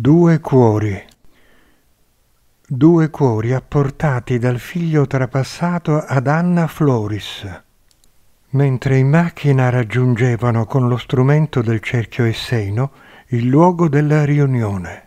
Due cuori. Due cuori apportati dal figlio trapassato ad Anna Floris. Mentre in macchina raggiungevano con lo strumento del cerchio esseno il luogo della riunione.